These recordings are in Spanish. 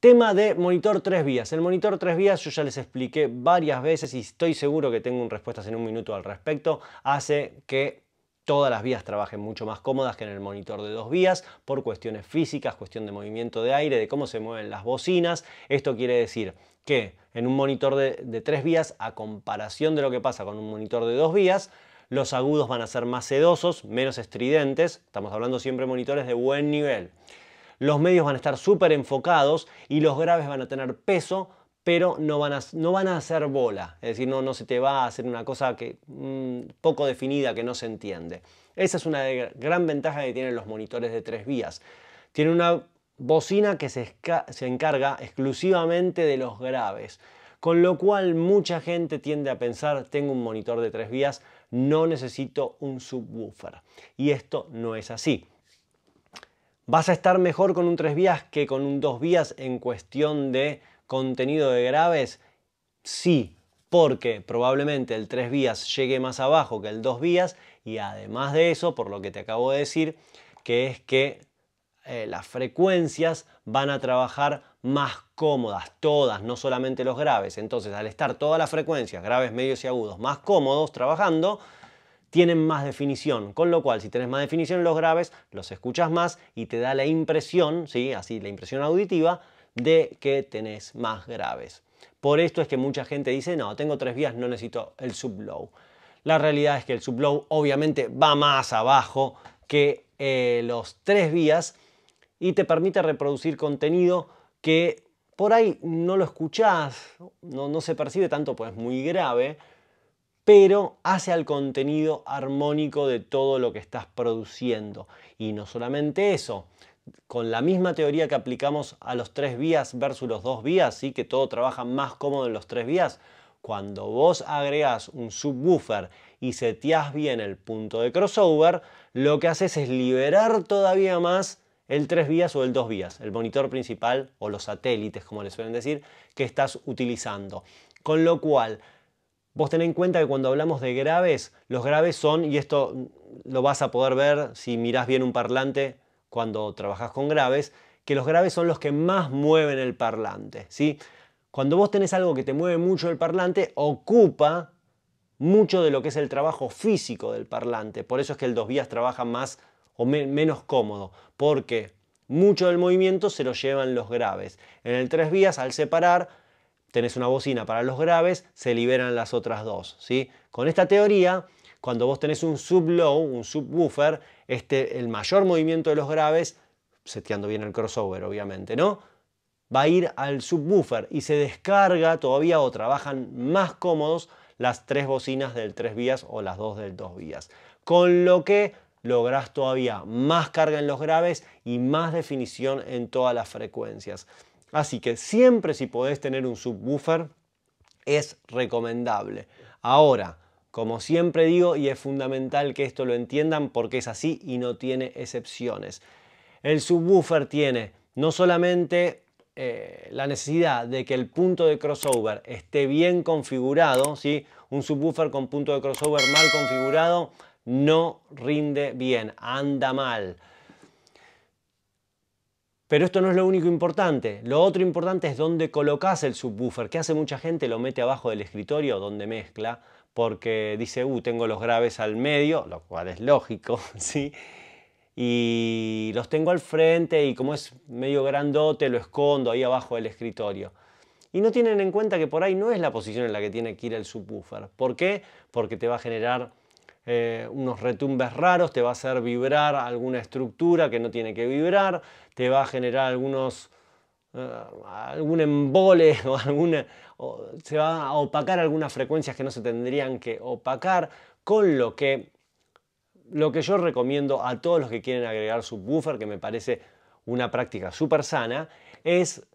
Tema de monitor tres vías. El monitor tres vías yo ya les expliqué varias veces y estoy seguro que tengo respuestas en un minuto al respecto. Hace que todas las vías trabajen mucho más cómodas que en el monitor de dos vías por cuestiones físicas, cuestión de movimiento de aire, de cómo se mueven las bocinas. Esto quiere decir que en un monitor de, tres vías, a comparación de lo que pasa con un monitor de dos vías, los agudos van a ser más sedosos, menos estridentes. Estamos hablando siempre de monitores de buen nivel los medios van a estar súper enfocados y los graves van a tener peso, pero no van a, no van a hacer bola. Es decir, no, no se te va a hacer una cosa que, mm, poco definida que no se entiende. Esa es una gran ventaja que tienen los monitores de tres vías. tiene una bocina que se, se encarga exclusivamente de los graves. Con lo cual mucha gente tiende a pensar, tengo un monitor de tres vías, no necesito un subwoofer. Y esto no es así. Vas a estar mejor con un tres vías que con un dos vías en cuestión de contenido de graves. Sí, porque probablemente el tres vías llegue más abajo que el dos vías y además de eso, por lo que te acabo de decir, que es que eh, las frecuencias van a trabajar más cómodas, todas, no solamente los graves. Entonces, al estar todas las frecuencias, graves, medios y agudos, más cómodos trabajando, tienen más definición, con lo cual si tenés más definición los graves, los escuchas más y te da la impresión, ¿sí? así la impresión auditiva, de que tenés más graves. Por esto es que mucha gente dice, no, tengo tres vías, no necesito el sublow. La realidad es que el sublow obviamente va más abajo que eh, los tres vías y te permite reproducir contenido que por ahí no lo escuchás, no, no se percibe tanto, pues es muy grave, pero hace al contenido armónico de todo lo que estás produciendo. Y no solamente eso, con la misma teoría que aplicamos a los tres vías versus los dos vías, ¿sí? que todo trabaja más cómodo en los tres vías, cuando vos agregás un subwoofer y seteás bien el punto de crossover, lo que haces es liberar todavía más el tres vías o el dos vías, el monitor principal o los satélites, como les suelen decir, que estás utilizando. Con lo cual, Vos tenés en cuenta que cuando hablamos de graves, los graves son, y esto lo vas a poder ver si mirás bien un parlante cuando trabajas con graves, que los graves son los que más mueven el parlante. ¿sí? Cuando vos tenés algo que te mueve mucho el parlante, ocupa mucho de lo que es el trabajo físico del parlante. Por eso es que el dos vías trabaja más o menos cómodo, porque mucho del movimiento se lo llevan los graves. En el tres vías, al separar, tenés una bocina para los graves, se liberan las otras dos. ¿sí? Con esta teoría, cuando vos tenés un sub-low, un subwoofer, este, el mayor movimiento de los graves, seteando bien el crossover obviamente, ¿no? va a ir al subwoofer y se descarga todavía o trabajan más cómodos las tres bocinas del tres vías o las dos del dos vías. Con lo que lográs todavía más carga en los graves y más definición en todas las frecuencias. Así que siempre si podés tener un subwoofer es recomendable. Ahora, como siempre digo, y es fundamental que esto lo entiendan porque es así y no tiene excepciones. El subwoofer tiene no solamente eh, la necesidad de que el punto de crossover esté bien configurado, ¿sí? un subwoofer con punto de crossover mal configurado no rinde bien, anda mal. Pero esto no es lo único importante. Lo otro importante es dónde colocas el subwoofer, que hace mucha gente lo mete abajo del escritorio donde mezcla, porque dice, uh, tengo los graves al medio, lo cual es lógico, ¿sí? Y los tengo al frente y como es medio grandote, lo escondo ahí abajo del escritorio. Y no tienen en cuenta que por ahí no es la posición en la que tiene que ir el subwoofer. ¿Por qué? Porque te va a generar eh, unos retumbes raros, te va a hacer vibrar alguna estructura que no tiene que vibrar, te va a generar algunos eh, algún embole o alguna, se va a opacar algunas frecuencias que no se tendrían que opacar, con lo que lo que yo recomiendo a todos los que quieren agregar subwoofer, que me parece una práctica súper sana, es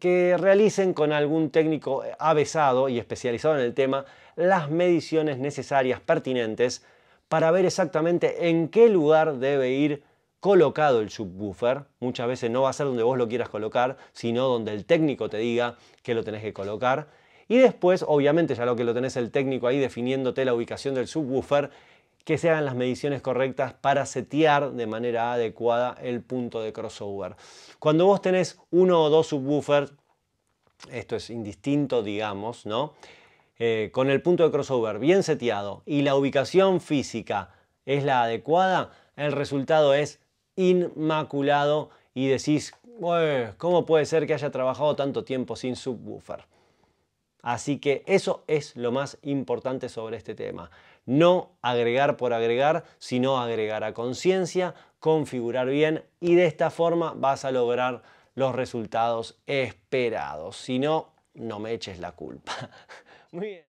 que realicen con algún técnico avesado y especializado en el tema las mediciones necesarias pertinentes para ver exactamente en qué lugar debe ir colocado el subwoofer. Muchas veces no va a ser donde vos lo quieras colocar, sino donde el técnico te diga que lo tenés que colocar. Y después, obviamente, ya lo que lo tenés el técnico ahí definiéndote la ubicación del subwoofer, que se hagan las mediciones correctas para setear de manera adecuada el punto de crossover. Cuando vos tenés uno o dos subwoofers, esto es indistinto, digamos, ¿no? Eh, con el punto de crossover bien seteado y la ubicación física es la adecuada, el resultado es inmaculado y decís, ¿cómo puede ser que haya trabajado tanto tiempo sin subwoofer? Así que eso es lo más importante sobre este tema. No agregar por agregar, sino agregar a conciencia, configurar bien y de esta forma vas a lograr los resultados esperados. Si no, no me eches la culpa. Muy bien.